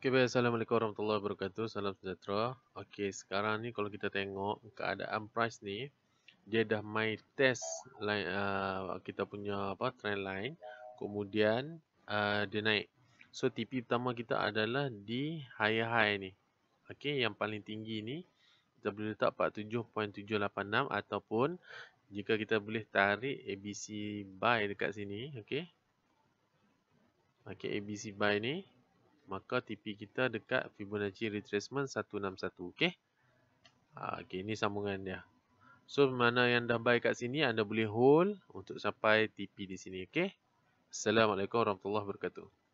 Okey, baik. Assalamualaikum warahmatullahi wabarakatuh. Salam sejahtera. Okey, sekarang ni kalau kita tengok keadaan price ni, dia dah main test line, uh, kita punya apa trend line. Kemudian uh, dia naik. So, TP pertama kita adalah di high high ni. Okey, yang paling tinggi ni kita boleh letak 47.786 ataupun jika kita boleh tarik ABC buy dekat sini. Okey. Okey, ABC buy ni maka TP kita dekat Fibonacci retracement 161 okey ha, okey ini sambungan dia so mana yang dah buy kat sini anda boleh hold untuk sampai TP di sini okey assalamualaikum warahmatullahi wabarakatuh